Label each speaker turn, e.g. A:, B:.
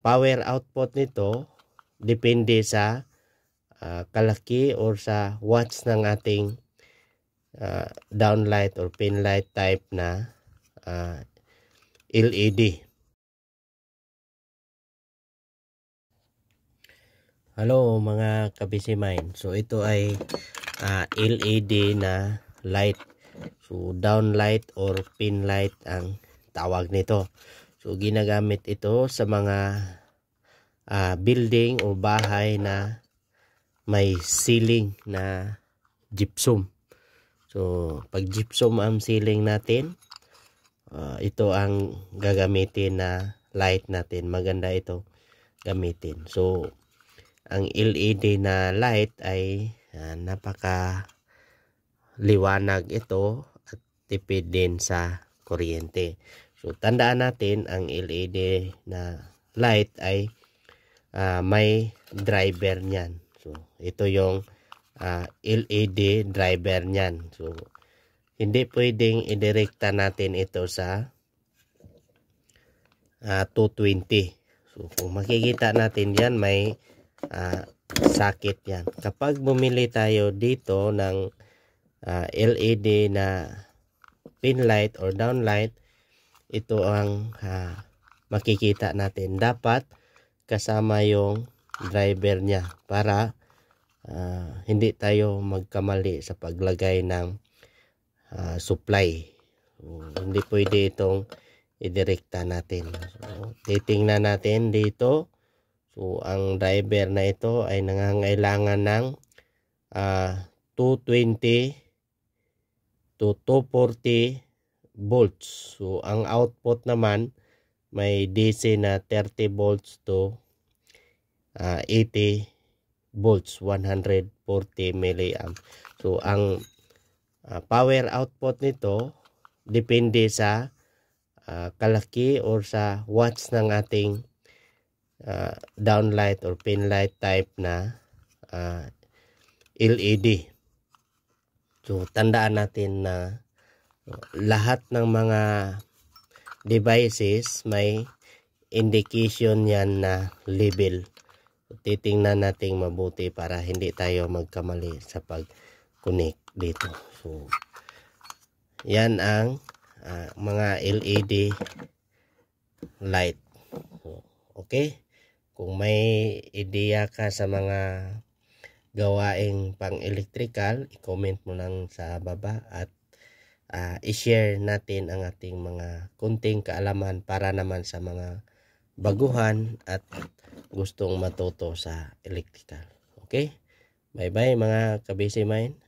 A: power output nito depende sa uh, kalaki or sa watts ng ating uh, downlight or pinlight type na uh, ah, LED. Hello mga kabisi So ito ay uh, LED na light. So downlight or pinlight ang tawag nito. So ginagamit ito sa mga uh, building o bahay na may ceiling na gypsum. So pag gypsum ang ceiling natin, uh, ito ang gagamitin na light natin. Maganda ito gamitin. So ang LED na light ay uh, ah, napaka liwanag ito at tipid din sa kuryente. So, tandaan natin ang LED na light ay uh, may driver niyan. So, ito yung uh, ah, LED driver niyan. So, hindi pwedeng idirekta natin ito sa uh, ah, 220. So, kung makikita natin yan, may uh, socket yan. Kapag bumili tayo dito ng uh, LED na pin light or down light, ito ang ha, makikita natin. Dapat kasama yung driver niya para uh, hindi tayo magkamali sa paglagay ng uh, supply. So, hindi pwede itong idirekta natin. So, titingnan natin dito. So, ang driver na ito ay nangangailangan ng uh, 220 to 240 volts. So, ang output naman, may DC na 30 volts to uh, ah, 80 volts, 140 milliamp. So, ang uh, power output nito, depende sa uh, kalaki or sa watts ng ating uh, downlight or pinlight type na uh, LED. So, tandaan natin na lahat ng mga devices may indication yan na label. Titingnan natin mabuti para hindi tayo magkamali sa pag-connect dito. So, yan ang uh, mga LED light. So, okay? Kung may ideya ka sa mga gawaing pang-electrical, i-comment mo lang sa baba at uh, i-share natin ang ating mga kunting kaalaman para naman sa mga baguhan at gustong matuto sa electrical. Okay? Bye-bye mga kabisi mine.